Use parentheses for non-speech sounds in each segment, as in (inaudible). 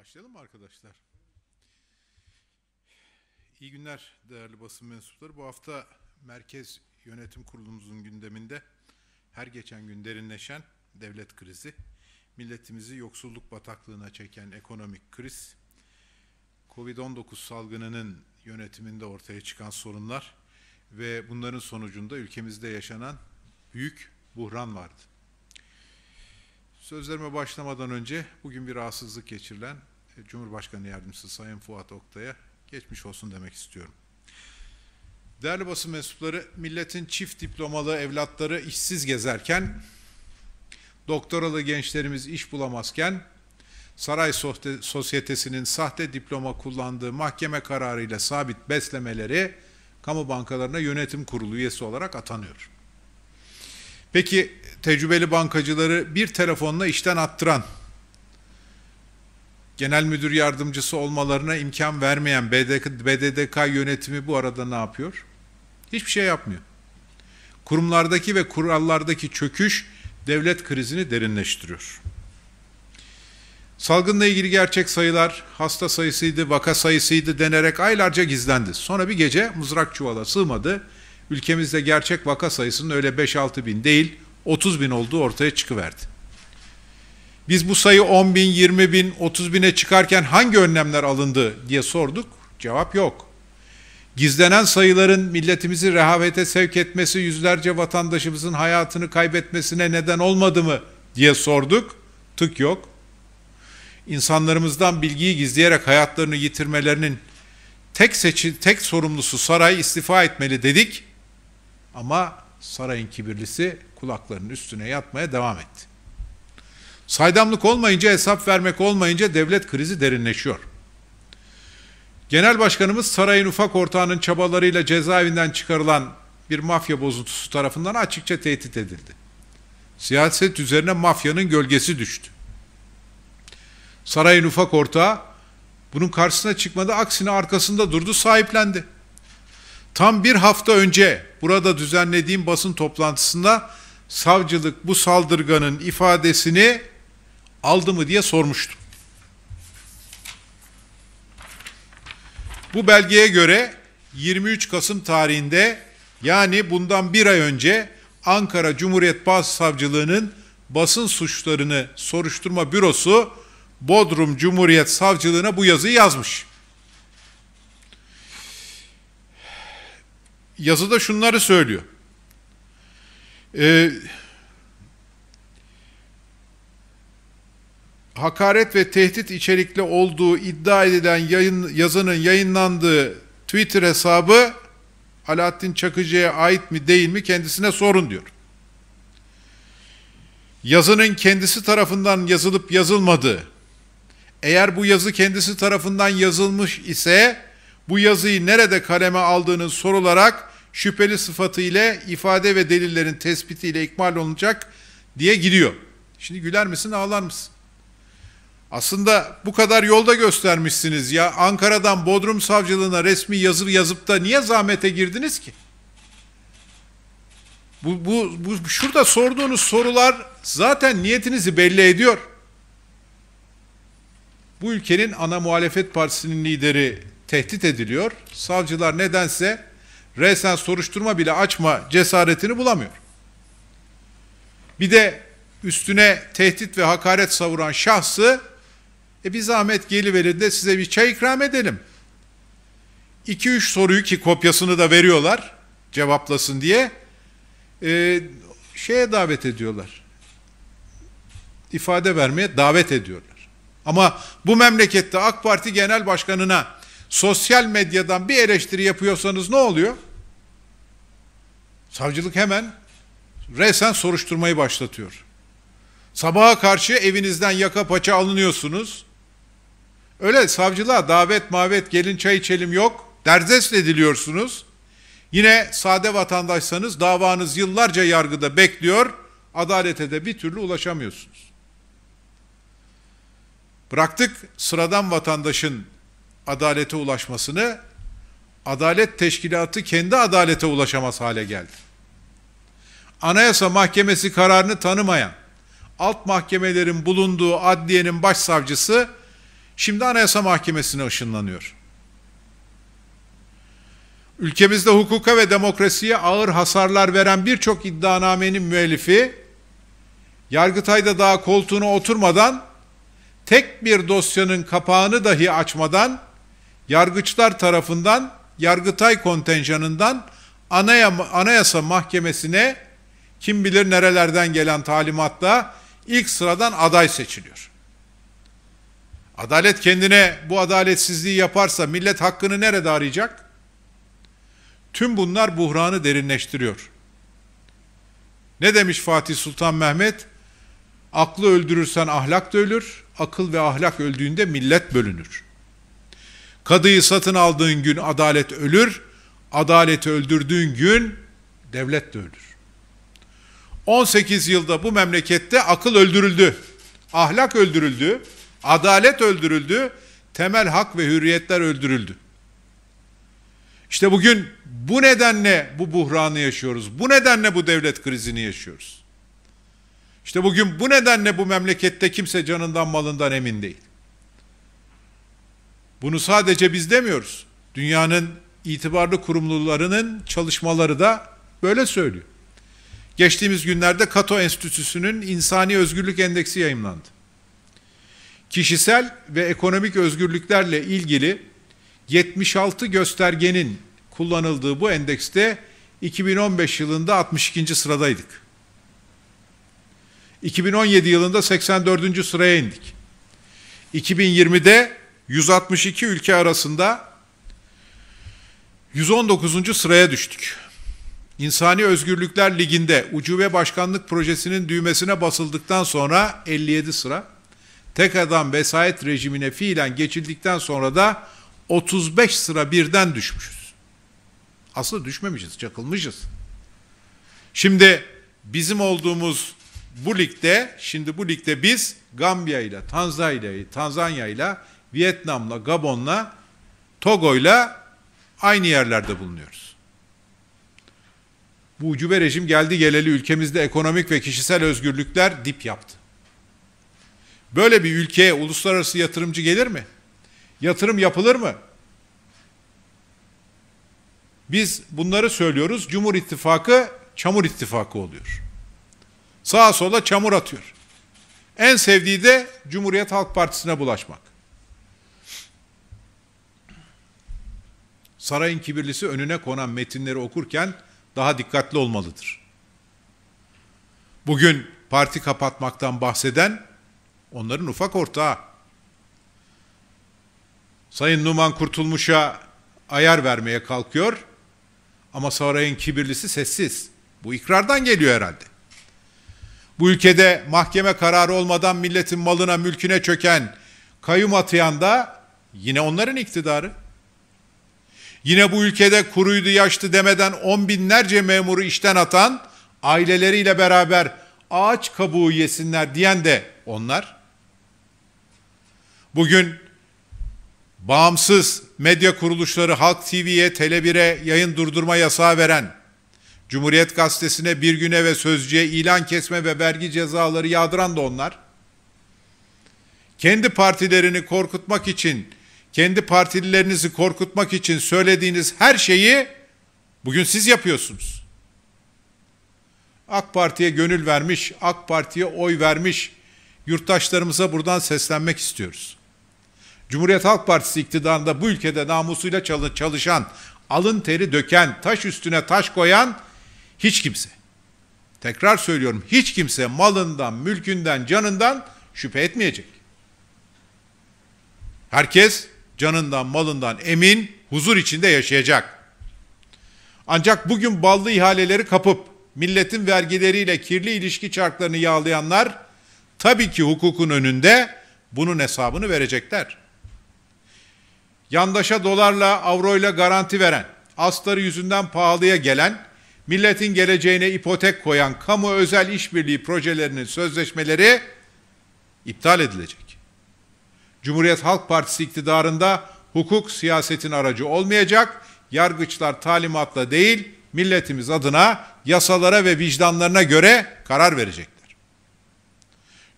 Başlayalım mı arkadaşlar? İyi günler değerli basın mensupları. Bu hafta Merkez Yönetim Kurulumuzun gündeminde her geçen gün derinleşen devlet krizi, milletimizi yoksulluk bataklığına çeken ekonomik kriz, Covid-19 salgınının yönetiminde ortaya çıkan sorunlar ve bunların sonucunda ülkemizde yaşanan büyük buhran vardı. Sözlerime başlamadan önce bugün bir rahatsızlık geçirilen Cumhurbaşkanı Yardımcısı Sayın Fuat Oktay'a geçmiş olsun demek istiyorum. Değerli basın mensupları, milletin çift diplomalı evlatları işsiz gezerken, doktoralı gençlerimiz iş bulamazken, saray sosyetesinin sahte diploma kullandığı mahkeme kararıyla sabit beslemeleri kamu bankalarına yönetim kurulu üyesi olarak atanıyor. Peki tecrübeli bankacıları bir telefonla işten attıran genel müdür yardımcısı olmalarına imkan vermeyen BDK, BDDK yönetimi bu arada ne yapıyor? Hiçbir şey yapmıyor. Kurumlardaki ve kurallardaki çöküş devlet krizini derinleştiriyor. Salgınla ilgili gerçek sayılar hasta sayısıydı, vaka sayısıydı denerek aylarca gizlendi. Sonra bir gece mızrak çuvala sığmadı. Ülkemizde gerçek vaka sayısının öyle 5-6 bin değil 30 bin olduğu ortaya çıkıverdi. Biz bu sayı 10 bin, 20 bin, 30 bine çıkarken hangi önlemler alındı diye sorduk. Cevap yok. Gizlenen sayıların milletimizi rehavete sevk etmesi yüzlerce vatandaşımızın hayatını kaybetmesine neden olmadı mı diye sorduk. Tık yok. İnsanlarımızdan bilgiyi gizleyerek hayatlarını yitirmelerinin tek seçi, tek sorumlusu saray istifa etmeli dedik. Ama sarayın kibirlisi kulaklarının üstüne yatmaya devam etti. Saydamlık olmayınca, hesap vermek olmayınca devlet krizi derinleşiyor. Genel Başkanımız sarayın ufak ortağının çabalarıyla cezaevinden çıkarılan bir mafya bozuntusu tarafından açıkça tehdit edildi. Siyaset üzerine mafyanın gölgesi düştü. Sarayın ufak ortağı bunun karşısına çıkmadı, aksine arkasında durdu, sahiplendi. Tam bir hafta önce burada düzenlediğim basın toplantısında savcılık bu saldırganın ifadesini aldı mı diye sormuştum. Bu belgeye göre 23 Kasım tarihinde yani bundan bir ay önce Ankara Cumhuriyet Başsavcılığı'nın basın suçlarını soruşturma bürosu Bodrum Cumhuriyet Savcılığına bu yazıyı yazmış. Yazıda şunları söylüyor. Ee, hakaret ve tehdit içerikli olduğu iddia edilen yayın, yazının yayınlandığı Twitter hesabı Alaaddin Çakıcı'ya ait mi değil mi kendisine sorun diyor. Yazının kendisi tarafından yazılıp yazılmadığı, eğer bu yazı kendisi tarafından yazılmış ise bu yazıyı nerede kaleme aldığını sorularak şüpheli sıfatı ile ifade ve delillerin tespiti ile ikmal olunacak diye gidiyor. Şimdi güler misin ağlar mısın? Aslında bu kadar yolda göstermişsiniz ya. Ankara'dan Bodrum Savcılığına resmi yazı yazıp da niye zahmete girdiniz ki? Bu, bu, bu şurada sorduğunuz sorular zaten niyetinizi belli ediyor. Bu ülkenin ana muhalefet partisinin lideri tehdit ediliyor. Savcılar nedense resen soruşturma bile açma cesaretini bulamıyor. Bir de üstüne tehdit ve hakaret savuran şahsı e bir zahmet geliverin de size bir çay ikram edelim. 2-3 soruyu ki kopyasını da veriyorlar cevaplasın diye e, şeye davet ediyorlar. İfade vermeye davet ediyorlar. Ama bu memlekette AK Parti Genel Başkanı'na sosyal medyadan bir eleştiri yapıyorsanız ne oluyor? Savcılık hemen resen soruşturmayı başlatıyor. Sabaha karşı evinizden yaka paça alınıyorsunuz. Öyle savcılığa davet mavet gelin çay içelim yok. Derzest ediliyorsunuz. Yine sade vatandaşsanız davanız yıllarca yargıda bekliyor. Adalete de bir türlü ulaşamıyorsunuz. Bıraktık sıradan vatandaşın adalete ulaşmasını, adalet teşkilatı kendi adalete ulaşamaz hale geldi. Anayasa Mahkemesi kararını tanımayan, alt mahkemelerin bulunduğu adliyenin başsavcısı Şimdi Anayasa Mahkemesi'ne ışınlanıyor. Ülkemizde hukuka ve demokrasiye ağır hasarlar veren birçok iddianamenin müellifi, Yargıtay'da daha koltuğuna oturmadan, tek bir dosyanın kapağını dahi açmadan, yargıçlar tarafından, Yargıtay kontenjanından Anayasa Mahkemesi'ne kim bilir nerelerden gelen talimatla ilk sıradan aday seçiliyor. Adalet kendine bu adaletsizliği yaparsa millet hakkını nerede arayacak? Tüm bunlar buhranı derinleştiriyor. Ne demiş Fatih Sultan Mehmet? Aklı öldürürsen ahlak da ölür, akıl ve ahlak öldüğünde millet bölünür. Kadıyı satın aldığın gün adalet ölür, adaleti öldürdüğün gün devlet de ölür. 18 yılda bu memlekette akıl öldürüldü, ahlak öldürüldü, Adalet öldürüldü, temel hak ve hürriyetler öldürüldü. İşte bugün bu nedenle bu buhranı yaşıyoruz. Bu nedenle bu devlet krizini yaşıyoruz. İşte bugün bu nedenle bu memlekette kimse canından malından emin değil. Bunu sadece biz demiyoruz. Dünyanın itibarlı kurumlularının çalışmaları da böyle söylüyor. Geçtiğimiz günlerde Kato Enstitüsü'nün İnsani Özgürlük Endeksi yayımlandı kişisel ve ekonomik özgürlüklerle ilgili 76 göstergenin kullanıldığı bu endekste 2015 yılında 62. sıradaydık. 2017 yılında 84. sıraya indik. 2020'de 162 ülke arasında 119. sıraya düştük. İnsani Özgürlükler Ligi'nde Ucube Başkanlık Projesi'nin düğmesine basıldıktan sonra 57 sıra tek adam vesayet rejimine fiilen geçildikten sonra da 35 sıra birden düşmüşüz. Aslında düşmemişiz, çakılmışız. Şimdi bizim olduğumuz bu ligde, şimdi bu ligde biz Gambiya ile, Tanzanya ile, Tanzanya ile, Vietnam'la, Gabon'la, Togo'yla aynı yerlerde bulunuyoruz. Bu ucube rejim geldi geleli ülkemizde ekonomik ve kişisel özgürlükler dip yaptı. Böyle bir ülkeye uluslararası yatırımcı gelir mi? Yatırım yapılır mı? Biz bunları söylüyoruz. Cumhur İttifakı çamur ittifakı oluyor. Sağa sola çamur atıyor. En sevdiği de Cumhuriyet Halk Partisi'ne bulaşmak. Sarayın kibirlisi önüne konan metinleri okurken daha dikkatli olmalıdır. Bugün parti kapatmaktan bahseden Onların ufak ortağı. Sayın Numan Kurtulmuş'a ayar vermeye kalkıyor ama sarayın kibirlisi sessiz. Bu ikrardan geliyor herhalde. Bu ülkede mahkeme kararı olmadan milletin malına mülküne çöken, kayyum atayan da yine onların iktidarı. Yine bu ülkede kuruydu yaştı demeden on binlerce memuru işten atan, aileleriyle beraber ağaç kabuğu yesinler diyen de onlar. Bugün bağımsız medya kuruluşları Halk TV'ye, Tele1'e yayın durdurma yasağı veren, Cumhuriyet Gazetesi'ne bir güne ve sözcüye ilan kesme ve vergi cezaları yağdıran da onlar. Kendi partilerini korkutmak için, kendi partililerinizi korkutmak için söylediğiniz her şeyi bugün siz yapıyorsunuz. AK Parti'ye gönül vermiş, AK Parti'ye oy vermiş yurttaşlarımıza buradan seslenmek istiyoruz. Cumhuriyet Halk Partisi iktidarında bu ülkede namusuyla çalışan, alın teri döken, taş üstüne taş koyan hiç kimse. Tekrar söylüyorum hiç kimse malından, mülkünden, canından şüphe etmeyecek. Herkes canından, malından emin, huzur içinde yaşayacak. Ancak bugün ballı ihaleleri kapıp milletin vergileriyle kirli ilişki çarklarını yağlayanlar tabii ki hukukun önünde bunun hesabını verecekler yandaşa dolarla, avroyla garanti veren, astarı yüzünden pahalıya gelen, milletin geleceğine ipotek koyan kamu özel işbirliği projelerinin sözleşmeleri iptal edilecek. Cumhuriyet Halk Partisi iktidarında hukuk siyasetin aracı olmayacak, yargıçlar talimatla değil, milletimiz adına yasalara ve vicdanlarına göre karar verecekler.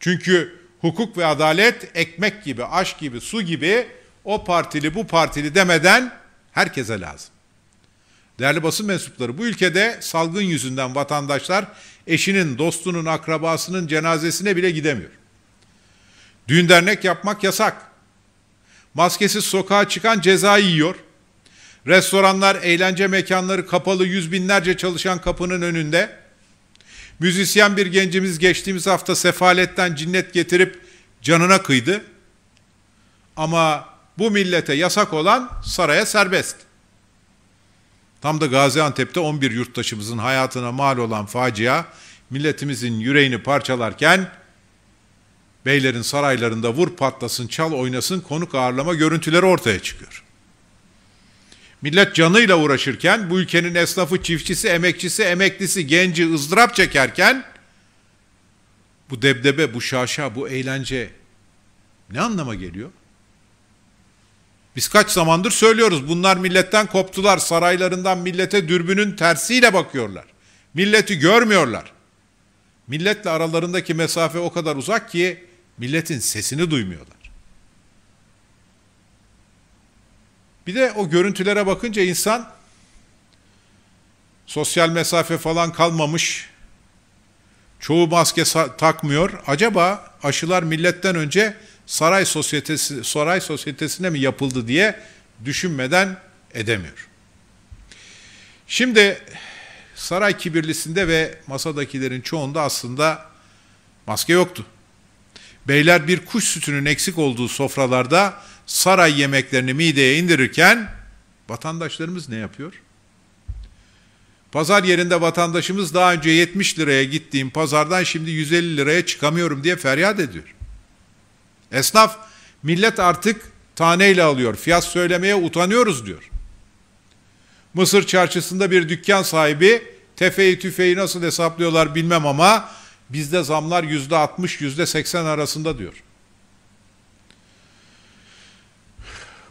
Çünkü hukuk ve adalet ekmek gibi, aş gibi, su gibi o partili bu partili demeden herkese lazım. Değerli basın mensupları bu ülkede salgın yüzünden vatandaşlar eşinin, dostunun, akrabasının cenazesine bile gidemiyor. Düğün dernek yapmak yasak. Maskesiz sokağa çıkan ceza yiyor. Restoranlar, eğlence mekanları kapalı yüz binlerce çalışan kapının önünde. Müzisyen bir gencimiz geçtiğimiz hafta sefaletten cinnet getirip canına kıydı. Ama bu millete yasak olan saraya serbest. Tam da Gaziantep'te 11 yurttaşımızın hayatına mal olan facia milletimizin yüreğini parçalarken beylerin saraylarında vur patlasın, çal oynasın konuk ağırlama görüntüleri ortaya çıkıyor. Millet canıyla uğraşırken bu ülkenin esnafı, çiftçisi, emekçisi, emeklisi, genci ızdırap çekerken bu debdebe, bu şaşa, bu eğlence ne anlama geliyor? Biz kaç zamandır söylüyoruz bunlar milletten koptular saraylarından millete dürbünün tersiyle bakıyorlar. Milleti görmüyorlar. Milletle aralarındaki mesafe o kadar uzak ki milletin sesini duymuyorlar. Bir de o görüntülere bakınca insan sosyal mesafe falan kalmamış. Çoğu maske takmıyor. Acaba aşılar milletten önce saray sosyetesi saray sosyetesine mi yapıldı diye düşünmeden edemiyor. Şimdi saray kibirlisinde ve masadakilerin çoğunda aslında maske yoktu. Beyler bir kuş sütünün eksik olduğu sofralarda saray yemeklerini mideye indirirken vatandaşlarımız ne yapıyor? Pazar yerinde vatandaşımız daha önce 70 liraya gittiğim pazardan şimdi 150 liraya çıkamıyorum diye feryat ediyor. Esnaf millet artık taneyle alıyor. Fiyat söylemeye utanıyoruz diyor. Mısır çarşısında bir dükkan sahibi tefeyi tüfeği nasıl hesaplıyorlar bilmem ama bizde zamlar yüzde 60 yüzde 80 arasında diyor.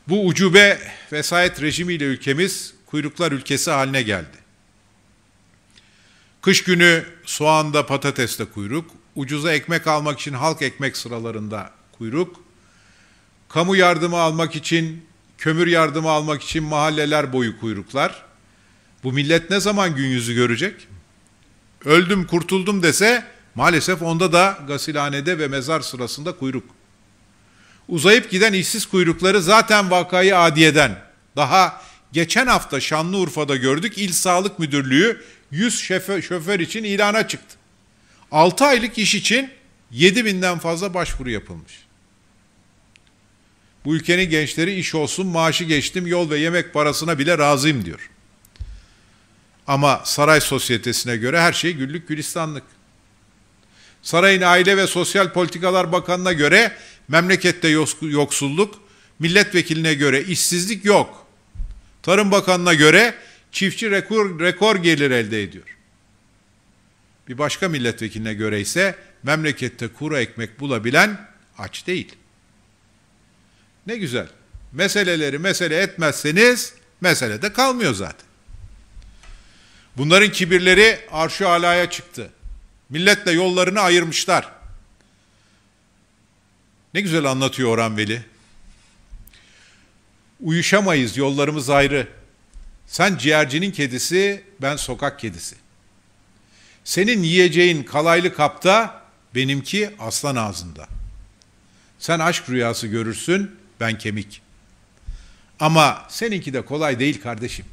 Bu ucube vesayet rejimiyle ülkemiz kuyruklar ülkesi haline geldi. Kış günü soğanda patateste kuyruk, ucuza ekmek almak için halk ekmek sıralarında kuyruk. Kamu yardımı almak için, kömür yardımı almak için mahalleler boyu kuyruklar. Bu millet ne zaman gün yüzü görecek? Öldüm kurtuldum dese maalesef onda da gasilhanede ve mezar sırasında kuyruk. Uzayıp giden işsiz kuyrukları zaten vakayı adiyeden daha geçen hafta Şanlıurfa'da gördük İl Sağlık Müdürlüğü 100 şoför, şoför için ilana çıktı. 6 aylık iş için 7 binden fazla başvuru yapılmış. Bu ülkenin gençleri iş olsun, maaşı geçtim, yol ve yemek parasına bile razıyım diyor. Ama saray sosyetesine göre her şey güllük gülistanlık. Sarayın Aile ve Sosyal Politikalar Bakanı'na göre memlekette yoksulluk, milletvekiline göre işsizlik yok. Tarım Bakanı'na göre çiftçi rekor, rekor gelir elde ediyor. Bir başka milletvekiline göre ise memlekette kuru ekmek bulabilen aç değil. Ne güzel. Meseleleri mesele etmezseniz mesele de kalmıyor zaten. Bunların kibirleri arşı alaya çıktı. Milletle yollarını ayırmışlar. Ne güzel anlatıyor Orhan Veli. Uyuşamayız, yollarımız ayrı. Sen ciğercinin kedisi, ben sokak kedisi. Senin yiyeceğin kalaylı kapta, benimki aslan ağzında. Sen aşk rüyası görürsün, ben kemik. Ama seninki de kolay değil kardeşim.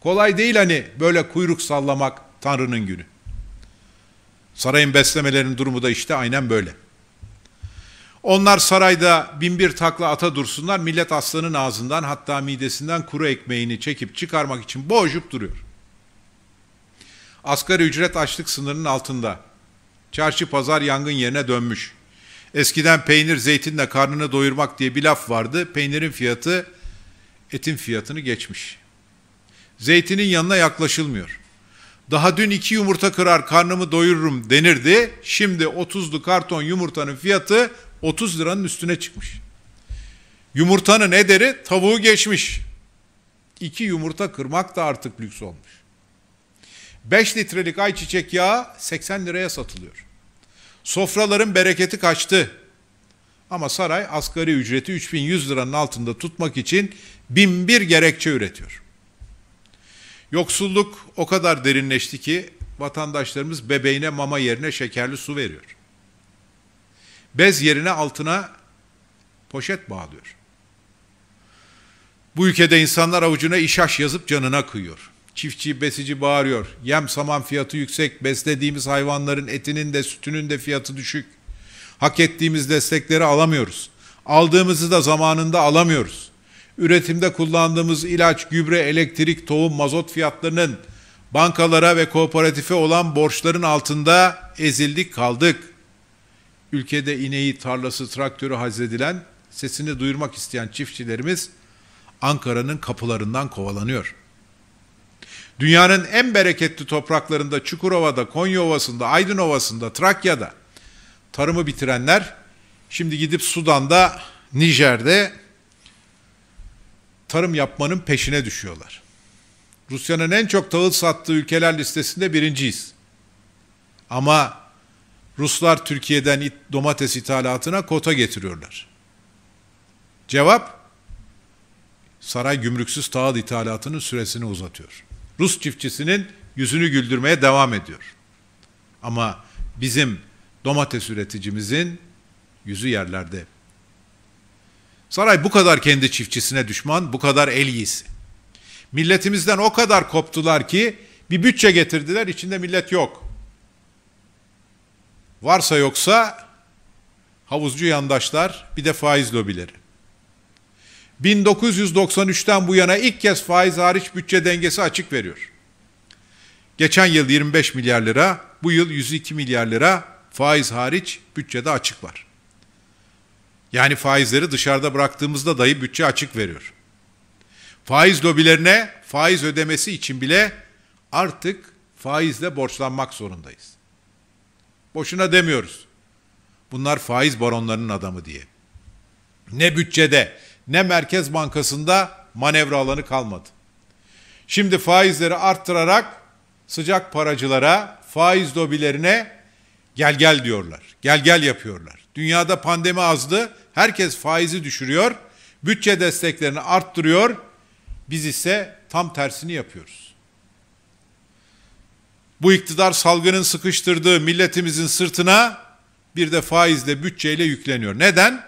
Kolay değil hani böyle kuyruk sallamak Tanrı'nın günü. Sarayın beslemelerinin durumu da işte aynen böyle. Onlar sarayda bin bir takla ata dursunlar, millet aslanın ağzından hatta midesinden kuru ekmeğini çekip çıkarmak için boğuşup duruyor. Asgari ücret açlık sınırının altında. Çarşı pazar yangın yerine dönmüş. Eskiden peynir zeytinle karnını doyurmak diye bir laf vardı. Peynirin fiyatı etin fiyatını geçmiş. Zeytinin yanına yaklaşılmıyor. Daha dün iki yumurta kırar karnımı doyururum denirdi. Şimdi 30'lu karton yumurtanın fiyatı 30 liranın üstüne çıkmış. Yumurtanın ederi tavuğu geçmiş. İki yumurta kırmak da artık lüks olmuş. 5 litrelik ayçiçek yağı 80 liraya satılıyor. Sofraların bereketi kaçtı. Ama saray asgari ücreti 3100 liranın altında tutmak için bin bir gerekçe üretiyor. Yoksulluk o kadar derinleşti ki vatandaşlarımız bebeğine mama yerine şekerli su veriyor. Bez yerine altına poşet bağlıyor. Bu ülkede insanlar avucuna işaş yazıp canına kıyıyor. Çiftçi, besici bağırıyor. Yem saman fiyatı yüksek, beslediğimiz hayvanların etinin de sütünün de fiyatı düşük. Hak ettiğimiz destekleri alamıyoruz. Aldığımızı da zamanında alamıyoruz. Üretimde kullandığımız ilaç, gübre, elektrik, tohum, mazot fiyatlarının bankalara ve kooperatife olan borçların altında ezildik kaldık. Ülkede ineği, tarlası, traktörü hazredilen, sesini duyurmak isteyen çiftçilerimiz Ankara'nın kapılarından kovalanıyor.'' Dünyanın en bereketli topraklarında Çukurova'da, Konya Ovası'nda, Aydın Ovası'nda, Trakya'da tarımı bitirenler şimdi gidip Sudan'da, Nijer'de tarım yapmanın peşine düşüyorlar. Rusya'nın en çok tahıl sattığı ülkeler listesinde birinciyiz. Ama Ruslar Türkiye'den domates ithalatına kota getiriyorlar. Cevap, saray gümrüksüz tahıl ithalatının süresini uzatıyor. Rus çiftçisinin yüzünü güldürmeye devam ediyor. Ama bizim domates üreticimizin yüzü yerlerde. Saray bu kadar kendi çiftçisine düşman, bu kadar el iyisi. Milletimizden o kadar koptular ki bir bütçe getirdiler, içinde millet yok. Varsa yoksa havuzcu yandaşlar, bir de faiz lobileri. 1993'ten bu yana ilk kez faiz hariç bütçe dengesi açık veriyor. Geçen yıl 25 milyar lira, bu yıl 102 milyar lira faiz hariç bütçede açık var. Yani faizleri dışarıda bıraktığımızda dahi bütçe açık veriyor. Faiz lobilerine faiz ödemesi için bile artık faizle borçlanmak zorundayız. Boşuna demiyoruz. Bunlar faiz baronlarının adamı diye. Ne bütçede ne Merkez Bankası'nda manevra alanı kalmadı. Şimdi faizleri arttırarak sıcak paracılara, faiz dobilerine gel gel diyorlar. Gel gel yapıyorlar. Dünyada pandemi azdı. Herkes faizi düşürüyor. Bütçe desteklerini arttırıyor. Biz ise tam tersini yapıyoruz. Bu iktidar salgının sıkıştırdığı milletimizin sırtına bir de faizle bütçeyle yükleniyor. Neden?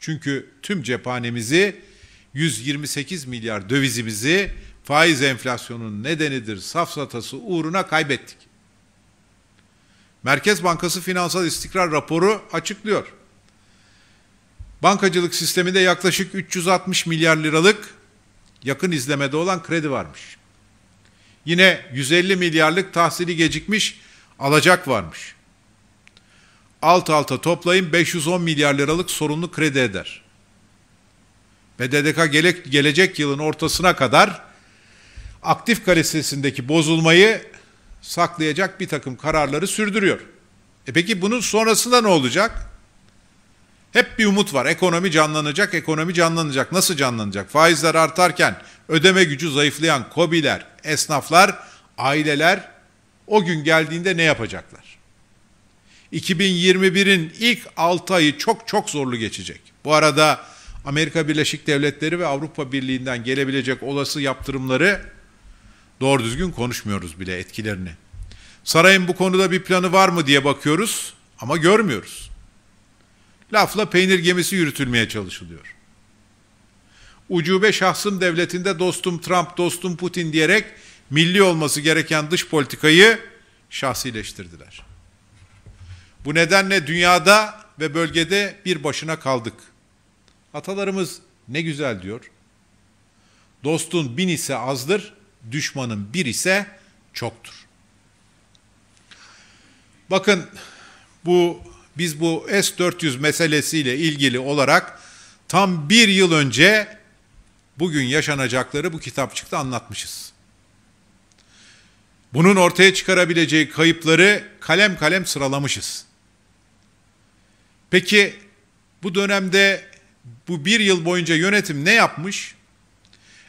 Çünkü tüm cephanemizi 128 milyar dövizimizi faiz enflasyonunun nedenidir safsatası uğruna kaybettik. Merkez Bankası Finansal İstikrar raporu açıklıyor. Bankacılık sisteminde yaklaşık 360 milyar liralık yakın izlemede olan kredi varmış. Yine 150 milyarlık tahsili gecikmiş alacak varmış alt alta toplayın 510 milyar liralık sorunlu kredi eder. Ve DDK gele, gelecek yılın ortasına kadar aktif kalitesindeki bozulmayı saklayacak bir takım kararları sürdürüyor. E peki bunun sonrasında ne olacak? Hep bir umut var. Ekonomi canlanacak, ekonomi canlanacak. Nasıl canlanacak? Faizler artarken ödeme gücü zayıflayan kobiler, esnaflar, aileler o gün geldiğinde ne yapacaklar? 2021'in ilk 6 ayı çok çok zorlu geçecek. Bu arada Amerika Birleşik Devletleri ve Avrupa Birliği'nden gelebilecek olası yaptırımları doğru düzgün konuşmuyoruz bile etkilerini. Sarayın bu konuda bir planı var mı diye bakıyoruz ama görmüyoruz. Lafla peynir gemisi yürütülmeye çalışılıyor. Ucube şahsım devletinde dostum Trump, dostum Putin diyerek milli olması gereken dış politikayı şahsileştirdiler. Bu nedenle dünyada ve bölgede bir başına kaldık. Atalarımız ne güzel diyor. Dostun bin ise azdır, düşmanın bir ise çoktur. Bakın bu biz bu S-400 meselesiyle ilgili olarak tam bir yıl önce bugün yaşanacakları bu kitapçıkta anlatmışız. Bunun ortaya çıkarabileceği kayıpları kalem kalem sıralamışız. Peki bu dönemde bu bir yıl boyunca yönetim ne yapmış?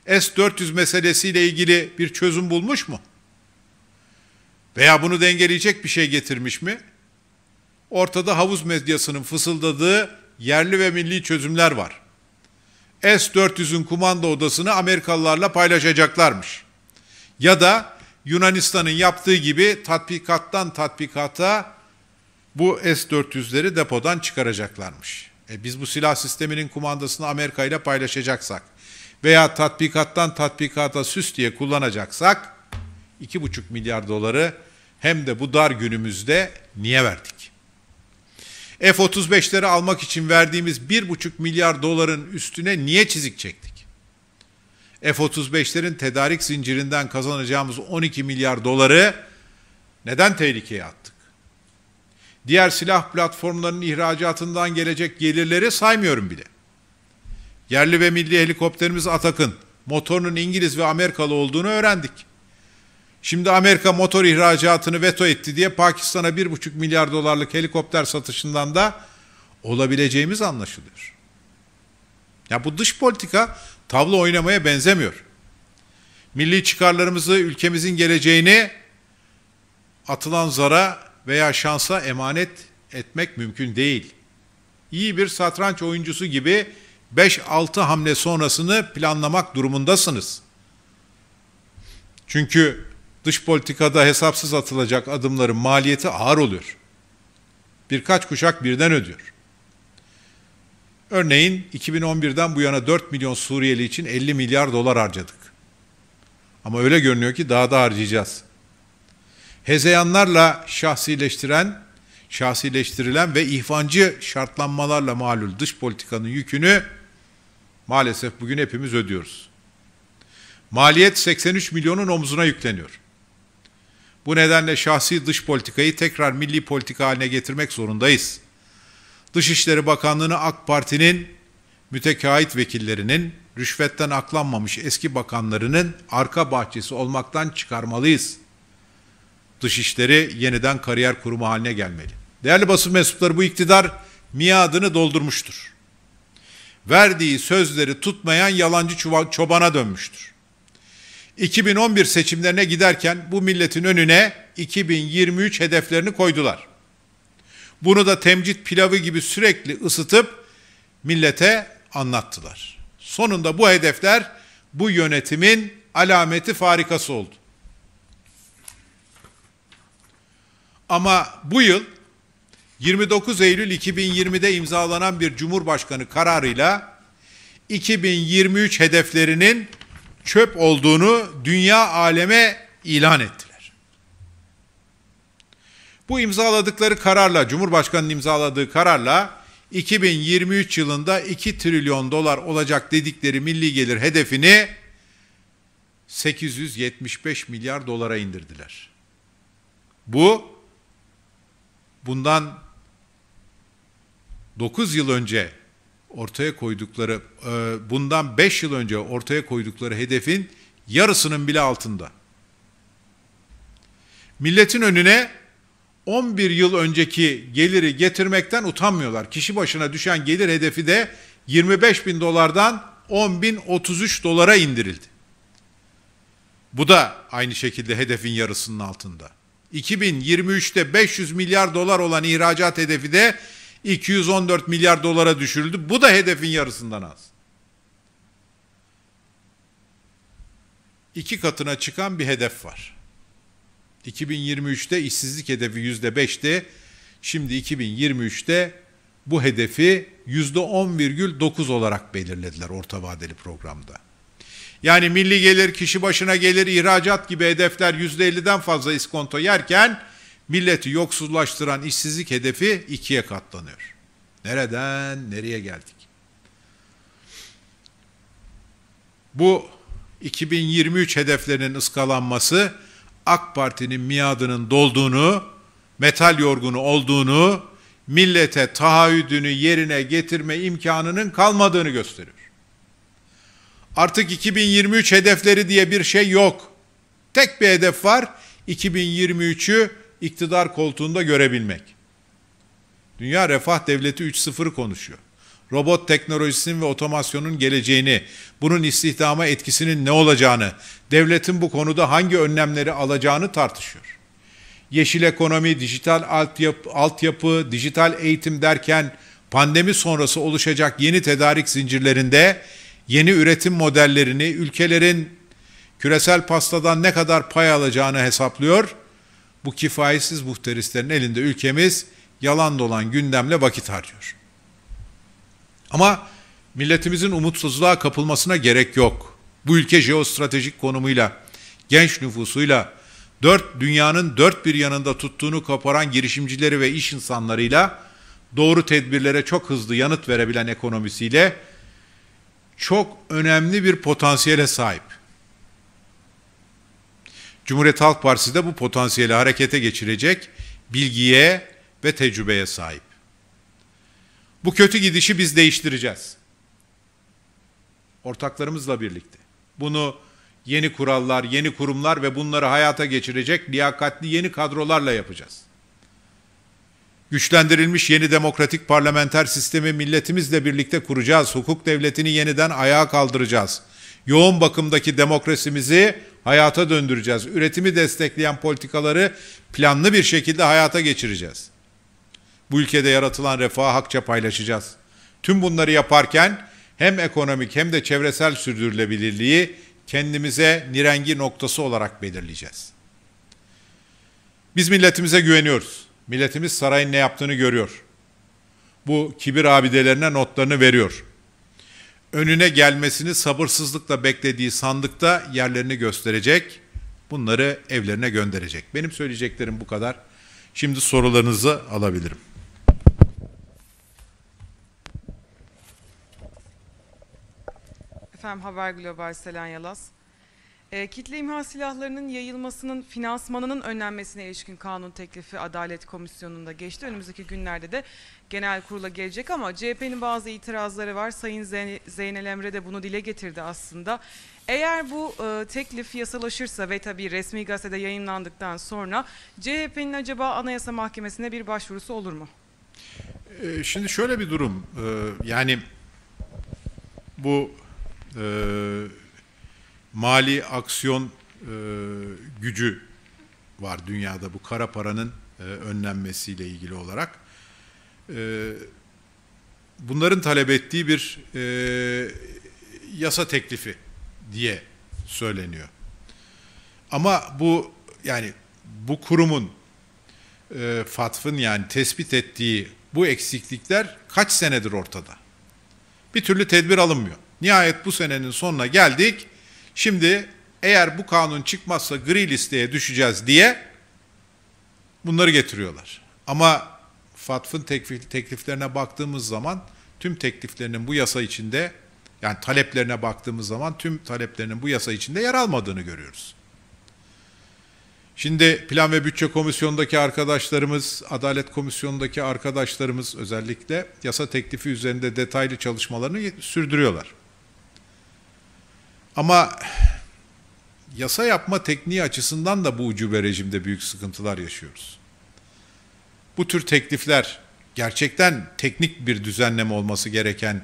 S-400 meselesiyle ilgili bir çözüm bulmuş mu? Veya bunu dengeleyecek bir şey getirmiş mi? Ortada havuz medyasının fısıldadığı yerli ve milli çözümler var. S-400'ün kumanda odasını Amerikalılarla paylaşacaklarmış. Ya da Yunanistan'ın yaptığı gibi tatbikattan tatbikata bu S-400'leri depodan çıkaracaklarmış. E biz bu silah sisteminin kumandasını Amerika ile paylaşacaksak veya tatbikattan tatbikata süs diye kullanacaksak 2,5 milyar doları hem de bu dar günümüzde niye verdik? F-35'leri almak için verdiğimiz 1,5 milyar doların üstüne niye çizik çektik? F-35'lerin tedarik zincirinden kazanacağımız 12 milyar doları neden tehlikeye attık? diğer silah platformlarının ihracatından gelecek gelirleri saymıyorum bile. Yerli ve milli helikopterimiz Atak'ın motorunun İngiliz ve Amerikalı olduğunu öğrendik. Şimdi Amerika motor ihracatını veto etti diye Pakistan'a 1,5 milyar dolarlık helikopter satışından da olabileceğimiz anlaşılıyor. Ya bu dış politika tavla oynamaya benzemiyor. Milli çıkarlarımızı, ülkemizin geleceğini atılan zara veya şansa emanet etmek mümkün değil. İyi bir satranç oyuncusu gibi 5-6 hamle sonrasını planlamak durumundasınız. Çünkü dış politikada hesapsız atılacak adımların maliyeti ağır oluyor. Birkaç kuşak birden ödüyor. Örneğin 2011'den bu yana 4 milyon Suriyeli için 50 milyar dolar harcadık. Ama öyle görünüyor ki daha da harcayacağız hezeyanlarla şahsileştiren, şahsileştirilen ve ihvancı şartlanmalarla malul dış politikanın yükünü maalesef bugün hepimiz ödüyoruz. Maliyet 83 milyonun omzuna yükleniyor. Bu nedenle şahsi dış politikayı tekrar milli politika haline getirmek zorundayız. Dışişleri Bakanlığı'nı AK Parti'nin mütekahit vekillerinin, rüşvetten aklanmamış eski bakanlarının arka bahçesi olmaktan çıkarmalıyız. Dışişleri yeniden kariyer kurumu haline gelmeli. Değerli basın mensupları bu iktidar miadını doldurmuştur. Verdiği sözleri tutmayan yalancı çobana dönmüştür. 2011 seçimlerine giderken bu milletin önüne 2023 hedeflerini koydular. Bunu da temcit pilavı gibi sürekli ısıtıp millete anlattılar. Sonunda bu hedefler bu yönetimin alameti farikası oldu. Ama bu yıl 29 Eylül 2020'de imzalanan bir Cumhurbaşkanı kararıyla 2023 hedeflerinin çöp olduğunu dünya aleme ilan ettiler. Bu imzaladıkları kararla, Cumhurbaşkanı'nın imzaladığı kararla 2023 yılında 2 trilyon dolar olacak dedikleri milli gelir hedefini 875 milyar dolara indirdiler. Bu bundan 9 yıl önce ortaya koydukları, e, bundan 5 yıl önce ortaya koydukları hedefin yarısının bile altında. Milletin önüne 11 yıl önceki geliri getirmekten utanmıyorlar. Kişi başına düşen gelir hedefi de 25 bin dolardan 10 bin 33 dolara indirildi. Bu da aynı şekilde hedefin yarısının altında. 2023'te 500 milyar dolar olan ihracat hedefi de 214 milyar dolara düşürüldü. Bu da hedefin yarısından az. İki katına çıkan bir hedef var. 2023'te işsizlik hedefi yüzde %5'ti. Şimdi 2023'te bu hedefi yüzde %10,9 olarak belirlediler orta vadeli programda. Yani milli gelir, kişi başına gelir, ihracat gibi hedefler %50'den fazla iskonto yerken milleti yoksullaştıran işsizlik hedefi ikiye katlanıyor. Nereden nereye geldik? Bu 2023 hedeflerinin ıskalanması AK Parti'nin miadının dolduğunu, metal yorgunu olduğunu, millete taahhüdünü yerine getirme imkanının kalmadığını gösterir. Artık 2023 hedefleri diye bir şey yok. Tek bir hedef var. 2023'ü iktidar koltuğunda görebilmek. Dünya Refah Devleti 3.0 konuşuyor. Robot teknolojisinin ve otomasyonun geleceğini, bunun istihdama etkisinin ne olacağını, devletin bu konuda hangi önlemleri alacağını tartışıyor. Yeşil ekonomi, dijital altyapı, altyapı dijital eğitim derken pandemi sonrası oluşacak yeni tedarik zincirlerinde yeni üretim modellerini, ülkelerin küresel pastadan ne kadar pay alacağını hesaplıyor. Bu kifayetsiz muhterislerin elinde ülkemiz yalan dolan gündemle vakit harcıyor. Ama milletimizin umutsuzluğa kapılmasına gerek yok. Bu ülke jeostratejik konumuyla, genç nüfusuyla, dört dünyanın dört bir yanında tuttuğunu koparan girişimcileri ve iş insanlarıyla, doğru tedbirlere çok hızlı yanıt verebilen ekonomisiyle çok önemli bir potansiyele sahip. Cumhuriyet Halk Partisi de bu potansiyeli harekete geçirecek bilgiye ve tecrübeye sahip. Bu kötü gidişi biz değiştireceğiz. Ortaklarımızla birlikte. Bunu yeni kurallar, yeni kurumlar ve bunları hayata geçirecek liyakatli yeni kadrolarla yapacağız. Güçlendirilmiş yeni demokratik parlamenter sistemi milletimizle birlikte kuracağız. Hukuk devletini yeniden ayağa kaldıracağız. Yoğun bakımdaki demokrasimizi hayata döndüreceğiz. Üretimi destekleyen politikaları planlı bir şekilde hayata geçireceğiz. Bu ülkede yaratılan refahı hakça paylaşacağız. Tüm bunları yaparken hem ekonomik hem de çevresel sürdürülebilirliği kendimize nirengi noktası olarak belirleyeceğiz. Biz milletimize güveniyoruz milletimiz sarayın ne yaptığını görüyor. Bu kibir abidelerine notlarını veriyor. Önüne gelmesini sabırsızlıkla beklediği sandıkta yerlerini gösterecek. Bunları evlerine gönderecek. Benim söyleyeceklerim bu kadar. Şimdi sorularınızı alabilirim. Efendim Haber Global Selen Yalaz. E, kitle imha silahlarının yayılmasının finansmanının önlenmesine ilişkin kanun teklifi Adalet Komisyonu'nda geçti. Önümüzdeki günlerde de genel kurula gelecek ama CHP'nin bazı itirazları var. Sayın Zeynel Emre de bunu dile getirdi aslında. Eğer bu e, teklif yasalaşırsa ve tabii resmi gazetede yayınlandıktan sonra CHP'nin acaba Anayasa Mahkemesi'ne bir başvurusu olur mu? E, şimdi şöyle bir durum. E, yani bu e, mali aksiyon e, gücü var dünyada bu kara paranın e, önlenmesiyle ilgili olarak. E, bunların talep ettiği bir e, yasa teklifi diye söyleniyor. Ama bu yani bu kurumun e, FATF'ın yani tespit ettiği bu eksiklikler kaç senedir ortada? Bir türlü tedbir alınmıyor. Nihayet bu senenin sonuna geldik. Şimdi eğer bu kanun çıkmazsa gri listeye düşeceğiz diye bunları getiriyorlar. Ama Fatf'ın tekliflerine baktığımız zaman tüm tekliflerinin bu yasa içinde yani taleplerine baktığımız zaman tüm taleplerinin bu yasa içinde yer almadığını görüyoruz. Şimdi Plan ve Bütçe Komisyonu'ndaki arkadaşlarımız, Adalet Komisyonu'ndaki arkadaşlarımız özellikle yasa teklifi üzerinde detaylı çalışmalarını sürdürüyorlar. Ama yasa yapma tekniği açısından da bu ucube rejimde büyük sıkıntılar yaşıyoruz. Bu tür teklifler gerçekten teknik bir düzenleme olması gereken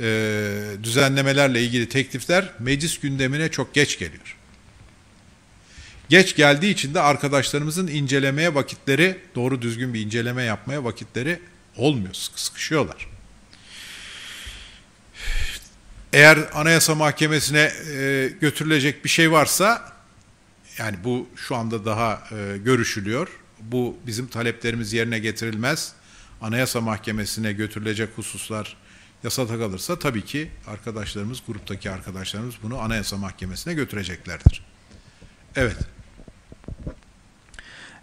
e, düzenlemelerle ilgili teklifler meclis gündemine çok geç geliyor. Geç geldiği için de arkadaşlarımızın incelemeye vakitleri, doğru düzgün bir inceleme yapmaya vakitleri olmuyor, sıkışıyorlar eğer Anayasa Mahkemesi'ne e, götürülecek bir şey varsa yani bu şu anda daha e, görüşülüyor. Bu bizim taleplerimiz yerine getirilmez. Anayasa Mahkemesi'ne götürülecek hususlar yasada kalırsa tabii ki arkadaşlarımız, gruptaki arkadaşlarımız bunu Anayasa Mahkemesi'ne götüreceklerdir. Evet.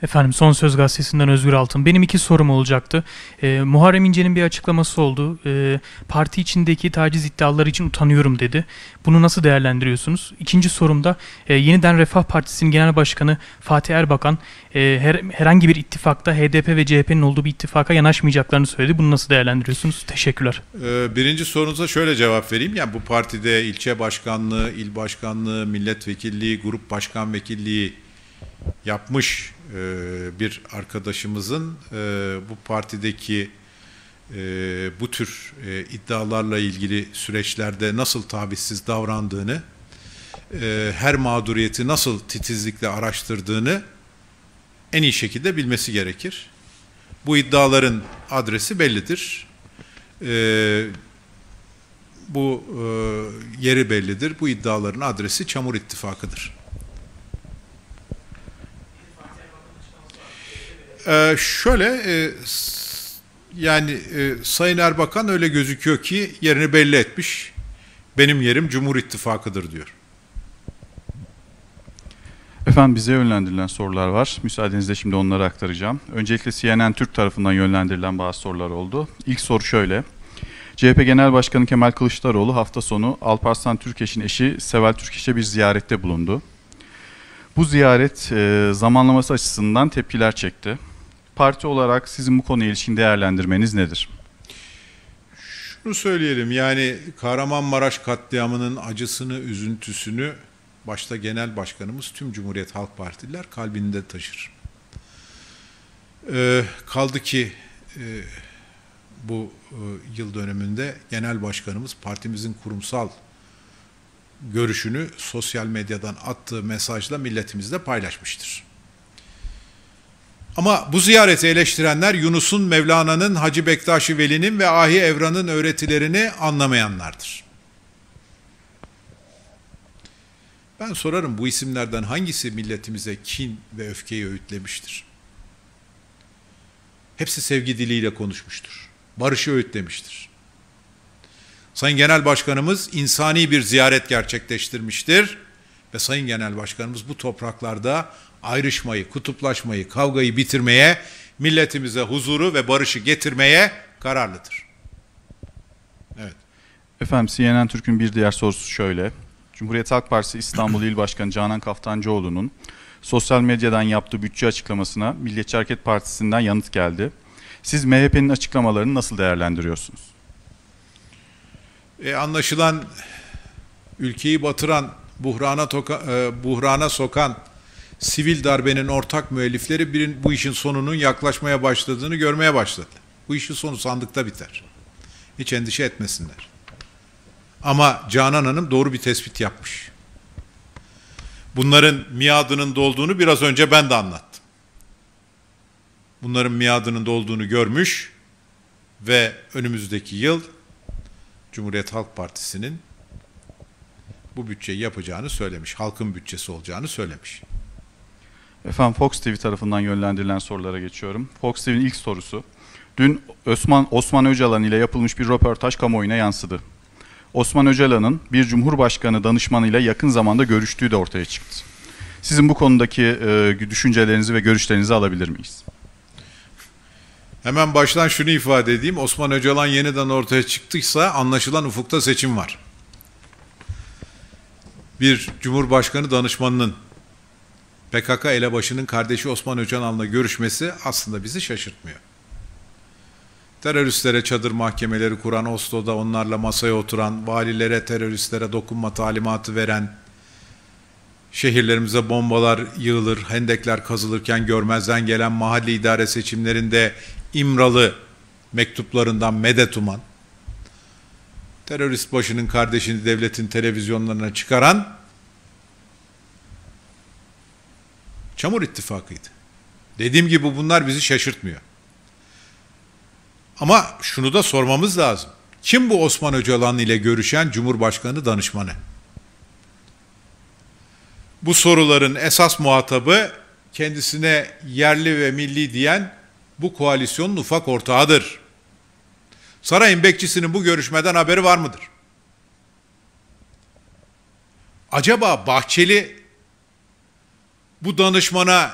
Efendim Son Söz Gazetesi'nden Özgür Altın. Benim iki sorum olacaktı. E, Muharrem İnce'nin bir açıklaması oldu. E, parti içindeki taciz iddiaları için utanıyorum dedi. Bunu nasıl değerlendiriyorsunuz? İkinci sorumda e, yeniden Refah Partisi'nin Genel Başkanı Fatih Erbakan e, her, herhangi bir ittifakta HDP ve CHP'nin olduğu bir ittifaka yanaşmayacaklarını söyledi. Bunu nasıl değerlendiriyorsunuz? Teşekkürler. E, birinci sorunuza şöyle cevap vereyim. Yani bu partide ilçe başkanlığı, il başkanlığı, milletvekilliği, grup başkan vekilliği yapmış e, bir arkadaşımızın e, bu partideki e, bu tür iddialarla ilgili süreçlerde nasıl tavizsiz davrandığını, her mağduriyeti nasıl titizlikle araştırdığını en iyi şekilde bilmesi gerekir. Bu iddiaların adresi bellidir. bu yeri bellidir. Bu iddiaların adresi Çamur İttifakı'dır. e, şöyle e, yani e, Sayın Erbakan öyle gözüküyor ki yerini belli etmiş. Benim yerim Cumhur İttifakı'dır diyor. Efendim bize yönlendirilen sorular var. Müsaadenizle şimdi onları aktaracağım. Öncelikle CNN Türk tarafından yönlendirilen bazı sorular oldu. İlk soru şöyle. CHP Genel Başkanı Kemal Kılıçdaroğlu hafta sonu Alparslan Türkeş'in eşi Seval Türkeş'e bir ziyarette bulundu. Bu ziyaret e, zamanlaması açısından tepkiler çekti parti olarak sizin bu konuya ilişkin değerlendirmeniz nedir? Şunu söyleyelim yani Kahramanmaraş katliamının acısını, üzüntüsünü başta genel başkanımız tüm Cumhuriyet Halk Partililer kalbinde taşır. Ee, kaldı ki e, bu e, yıl dönümünde genel başkanımız partimizin kurumsal görüşünü sosyal medyadan attığı mesajla milletimizle paylaşmıştır. Ama bu ziyareti eleştirenler Yunus'un, Mevlana'nın, Hacı Bektaşi Veli'nin ve Ahi Evran'ın öğretilerini anlamayanlardır. Ben sorarım bu isimlerden hangisi milletimize kin ve öfkeyi öğütlemiştir? Hepsi sevgi diliyle konuşmuştur. Barışı öğütlemiştir. Sayın Genel Başkanımız insani bir ziyaret gerçekleştirmiştir ve Sayın Genel Başkanımız bu topraklarda ayrışmayı, kutuplaşmayı, kavgayı bitirmeye, milletimize huzuru ve barışı getirmeye kararlıdır. Evet. Efendim CNN Türk'ün bir diğer sorusu şöyle. Cumhuriyet Halk Partisi İstanbul İl Başkanı Canan Kaftancıoğlu'nun sosyal medyadan yaptığı bütçe açıklamasına Milliyetçi Hareket Partisi'nden yanıt geldi. Siz MHP'nin açıklamalarını nasıl değerlendiriyorsunuz? E, anlaşılan ülkeyi batıran, buhrana, toka, e, buhrana sokan sivil darbenin ortak müellifleri birin, bu işin sonunun yaklaşmaya başladığını görmeye başladı. Bu işin sonu sandıkta biter. Hiç endişe etmesinler. Ama Canan Hanım doğru bir tespit yapmış. Bunların miadının dolduğunu biraz önce ben de anlattım. Bunların miadının dolduğunu görmüş ve önümüzdeki yıl Cumhuriyet Halk Partisi'nin bu bütçeyi yapacağını söylemiş. Halkın bütçesi olacağını söylemiş. Efendim Fox TV tarafından yönlendirilen sorulara geçiyorum. Fox TV'nin ilk sorusu. Dün Osman, Osman Öcalan ile yapılmış bir röportaj kamuoyuna yansıdı. Osman Öcalan'ın bir cumhurbaşkanı danışmanıyla yakın zamanda görüştüğü de ortaya çıktı. Sizin bu konudaki e, düşüncelerinizi ve görüşlerinizi alabilir miyiz? Hemen baştan şunu ifade edeyim. Osman Öcalan yeniden ortaya çıktıysa anlaşılan ufukta seçim var. Bir cumhurbaşkanı danışmanının PKK elebaşının kardeşi Osman Öcalan'la görüşmesi aslında bizi şaşırtmıyor. Teröristlere çadır mahkemeleri kuran, Oslo'da onlarla masaya oturan, valilere teröristlere dokunma talimatı veren, şehirlerimize bombalar yığılır, hendekler kazılırken görmezden gelen mahalle idare seçimlerinde İmralı mektuplarından medet uman, terörist başının kardeşini devletin televizyonlarına çıkaran Çamur ittifakıydı. Dediğim gibi bunlar bizi şaşırtmıyor. Ama şunu da sormamız lazım. Kim bu Osman Öcalan ile görüşen Cumhurbaşkanı danışmanı? Bu soruların esas muhatabı kendisine yerli ve milli diyen bu koalisyonun ufak ortağıdır. Sarayın bekçisinin bu görüşmeden haberi var mıdır? Acaba Bahçeli bu danışmana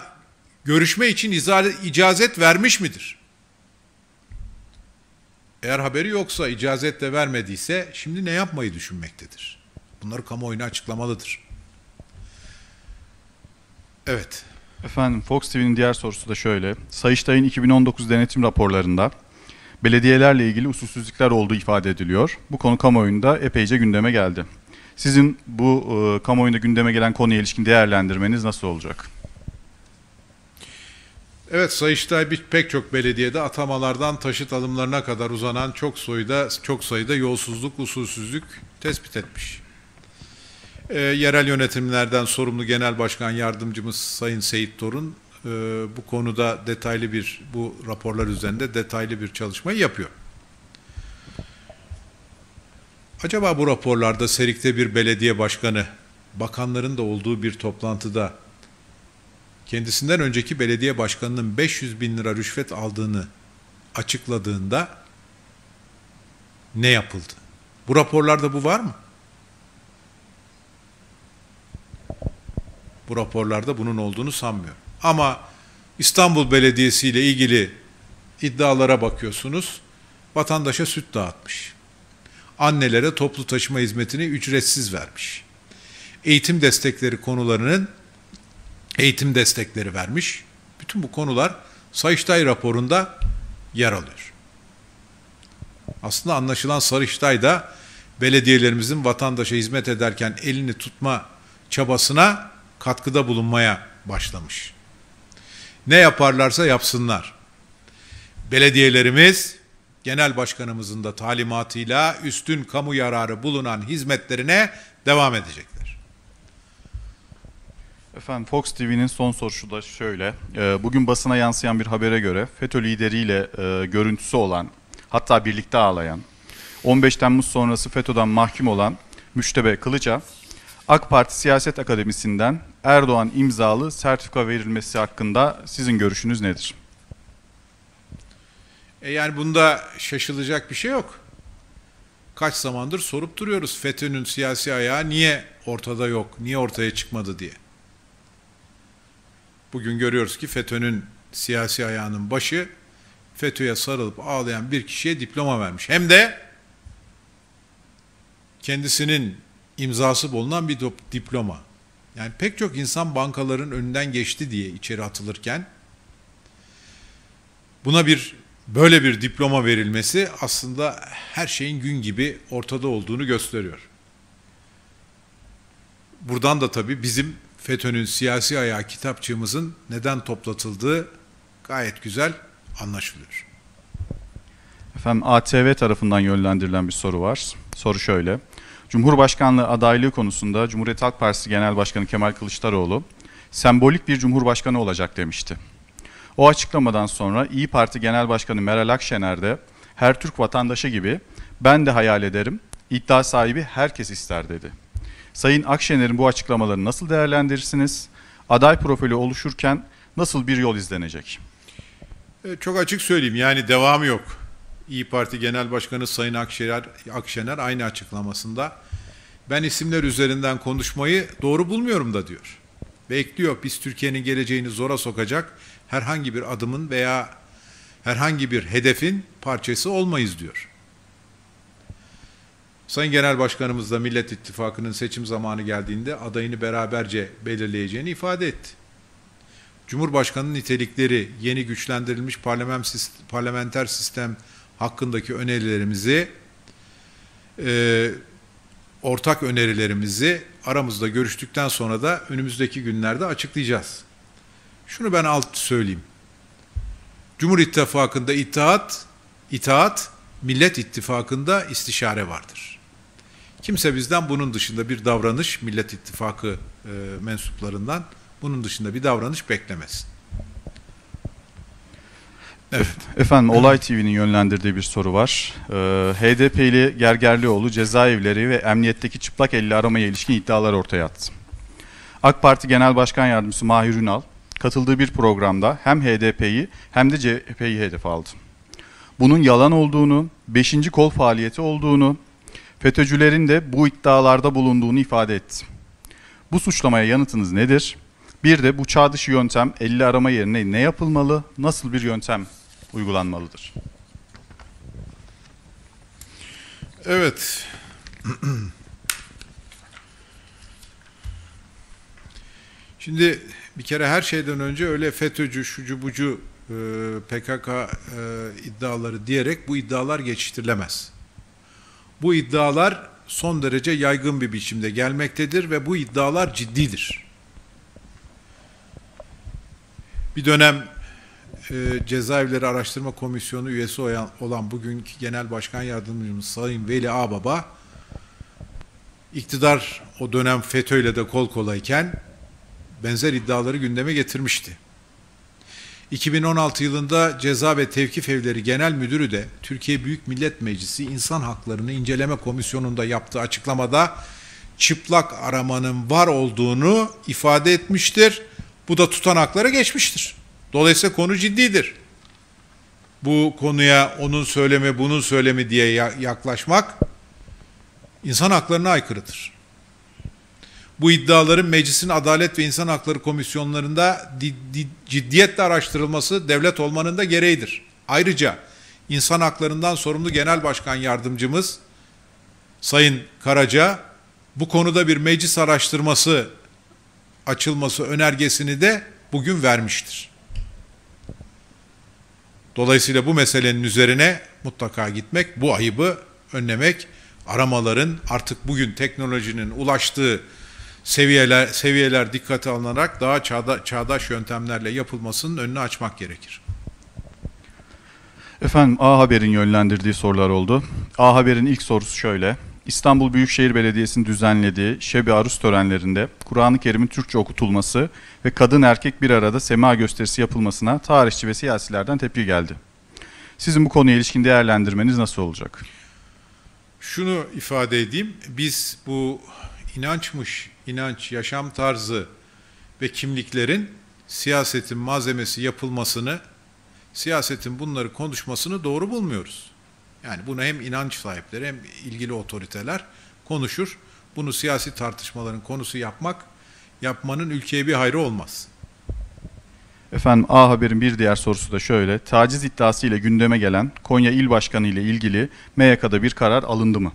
görüşme için icazet vermiş midir? Eğer haberi yoksa, icazet de vermediyse şimdi ne yapmayı düşünmektedir? Bunları kamuoyuna açıklamalıdır. Evet. Efendim Fox TV'nin diğer sorusu da şöyle. Sayıştay'ın 2019 denetim raporlarında belediyelerle ilgili usulsüzlükler olduğu ifade ediliyor. Bu konu kamuoyunda epeyce gündeme geldi. Sizin bu e, kamuoyunda gündeme gelen konuya ilişkin değerlendirmeniz nasıl olacak? Evet Sayıştay bir pek çok belediyede atamalardan taşıt alımlarına kadar uzanan çok sayıda çok sayıda yolsuzluk, usulsüzlük tespit etmiş. E, yerel yönetimlerden sorumlu Genel Başkan Yardımcımız Sayın Seyit Torun e, bu konuda detaylı bir bu raporlar üzerinde detaylı bir çalışmayı yapıyor. Acaba bu raporlarda Serik'te bir belediye başkanı, bakanların da olduğu bir toplantıda kendisinden önceki belediye başkanının 500 bin lira rüşvet aldığını açıkladığında ne yapıldı? Bu raporlarda bu var mı? Bu raporlarda bunun olduğunu sanmıyorum. Ama İstanbul Belediyesi ile ilgili iddialara bakıyorsunuz. Vatandaşa süt dağıtmış annelere toplu taşıma hizmetini ücretsiz vermiş. Eğitim destekleri konularının eğitim destekleri vermiş. Bütün bu konular Sayıştay raporunda yer alıyor. Aslında anlaşılan Sarıştay da belediyelerimizin vatandaşa hizmet ederken elini tutma çabasına katkıda bulunmaya başlamış. Ne yaparlarsa yapsınlar. Belediyelerimiz Genel Başkanımızın da talimatıyla üstün kamu yararı bulunan hizmetlerine devam edecekler. Efendim Fox TV'nin son sorusu da şöyle. Ee, bugün basına yansıyan bir habere göre FETÖ lideriyle e, görüntüsü olan hatta birlikte ağlayan 15 Temmuz sonrası FETÖ'den mahkum olan Müştebe Kılıç'a AK Parti Siyaset Akademisi'nden Erdoğan imzalı sertifika verilmesi hakkında sizin görüşünüz nedir? E yani bunda şaşılacak bir şey yok. Kaç zamandır sorup duruyoruz FETÖ'nün siyasi ayağı niye ortada yok, niye ortaya çıkmadı diye. Bugün görüyoruz ki FETÖ'nün siyasi ayağının başı FETÖ'ye sarılıp ağlayan bir kişiye diploma vermiş. Hem de kendisinin imzası bulunan bir diploma. Yani pek çok insan bankaların önünden geçti diye içeri atılırken buna bir böyle bir diploma verilmesi aslında her şeyin gün gibi ortada olduğunu gösteriyor. Buradan da tabii bizim FETÖ'nün siyasi ayağı kitapçığımızın neden toplatıldığı gayet güzel anlaşılıyor. Efendim ATV tarafından yönlendirilen bir soru var. Soru şöyle. Cumhurbaşkanlığı adaylığı konusunda Cumhuriyet Halk Partisi Genel Başkanı Kemal Kılıçdaroğlu sembolik bir cumhurbaşkanı olacak demişti. O açıklamadan sonra İyi Parti Genel Başkanı Meral Akşener de her Türk vatandaşı gibi ben de hayal ederim, iddia sahibi herkes ister dedi. Sayın Akşener'in bu açıklamalarını nasıl değerlendirirsiniz? Aday profili oluşurken nasıl bir yol izlenecek? E, çok açık söyleyeyim yani devamı yok. İyi Parti Genel Başkanı Sayın Akşener, Akşener aynı açıklamasında ben isimler üzerinden konuşmayı doğru bulmuyorum da diyor. Bekliyor biz Türkiye'nin geleceğini zora sokacak herhangi bir adımın veya herhangi bir hedefin parçası olmayız diyor. Sayın Genel Başkanımız da Millet İttifakı'nın seçim zamanı geldiğinde adayını beraberce belirleyeceğini ifade etti. Cumhurbaşkanının nitelikleri yeni güçlendirilmiş parlamenter sistem hakkındaki önerilerimizi e, ortak önerilerimizi aramızda görüştükten sonra da önümüzdeki günlerde açıklayacağız. Şunu ben alt söyleyeyim. Cumhur İttifakı'nda itaat, itaat, Millet İttifakı'nda istişare vardır. Kimse bizden bunun dışında bir davranış, Millet İttifakı e, mensuplarından bunun dışında bir davranış beklemez. Evet. Efendim Olay TV'nin yönlendirdiği bir soru var. Ee, HDP'li Gergerlioğlu cezaevleri ve emniyetteki çıplak elli aramaya ilişkin iddialar ortaya attı. AK Parti Genel Başkan Yardımcısı Mahir Ünal, katıldığı bir programda hem HDP'yi hem de CHP'yi hedef aldı. Bunun yalan olduğunu, beşinci kol faaliyeti olduğunu, FETÖ'cülerin de bu iddialarda bulunduğunu ifade etti. Bu suçlamaya yanıtınız nedir? Bir de bu çağ dışı yöntem 50 arama yerine ne yapılmalı, nasıl bir yöntem uygulanmalıdır? Evet. (clears throat) Şimdi bir kere her şeyden önce öyle FETÖ'cü, şucu bucu e, PKK e, iddiaları diyerek bu iddialar geçiştirilemez. Bu iddialar son derece yaygın bir biçimde gelmektedir ve bu iddialar ciddidir. Bir dönem e, Cezaevleri Araştırma Komisyonu üyesi olan, olan bugünkü Genel Başkan Yardımcımız Sayın Veli Ağbaba iktidar o dönem FETÖ ile de kol kolayken benzer iddiaları gündeme getirmişti. 2016 yılında Ceza ve Tevkif Evleri Genel Müdürü de Türkiye Büyük Millet Meclisi İnsan Haklarını İnceleme Komisyonu'nda yaptığı açıklamada çıplak aramanın var olduğunu ifade etmiştir. Bu da tutanaklara geçmiştir. Dolayısıyla konu ciddidir. Bu konuya onun söylemi, bunun söylemi diye yaklaşmak insan haklarına aykırıdır. Bu iddiaların meclisin Adalet ve İnsan Hakları Komisyonlarında ciddiyetle araştırılması devlet olmanın da gereğidir. Ayrıca İnsan Haklarından sorumlu Genel Başkan Yardımcımız Sayın Karaca bu konuda bir meclis araştırması açılması önergesini de bugün vermiştir. Dolayısıyla bu meselenin üzerine mutlaka gitmek, bu ayıbı önlemek, aramaların artık bugün teknolojinin ulaştığı seviyeler, seviyeler dikkate alınarak daha çağda, çağdaş yöntemlerle yapılmasının önünü açmak gerekir. Efendim A Haber'in yönlendirdiği sorular oldu. A Haber'in ilk sorusu şöyle. İstanbul Büyükşehir Belediyesi'nin düzenlediği Şebi Arus törenlerinde Kur'an-ı Kerim'in Türkçe okutulması ve kadın erkek bir arada sema gösterisi yapılmasına tarihçi ve siyasilerden tepki geldi. Sizin bu konuya ilişkin değerlendirmeniz nasıl olacak? Şunu ifade edeyim. Biz bu inançmış, inanç, yaşam tarzı ve kimliklerin siyasetin malzemesi yapılmasını, siyasetin bunları konuşmasını doğru bulmuyoruz. Yani bunu hem inanç sahipleri hem ilgili otoriteler konuşur. Bunu siyasi tartışmaların konusu yapmak, yapmanın ülkeye bir hayrı olmaz. Efendim A Haber'in bir diğer sorusu da şöyle. Taciz iddiası ile gündeme gelen Konya İl Başkanı ile ilgili MYK'da bir karar alındı mı?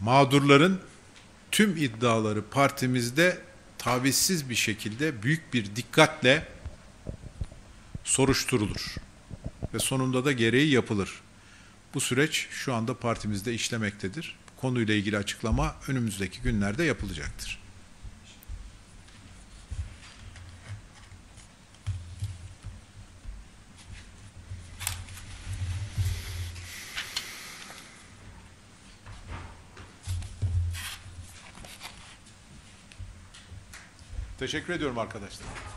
mağdurların tüm iddiaları partimizde tavizsiz bir şekilde büyük bir dikkatle soruşturulur. Ve sonunda da gereği yapılır. Bu süreç şu anda partimizde işlemektedir. konuyla ilgili açıklama önümüzdeki günlerde yapılacaktır. Teşekkür ediyorum arkadaşlar.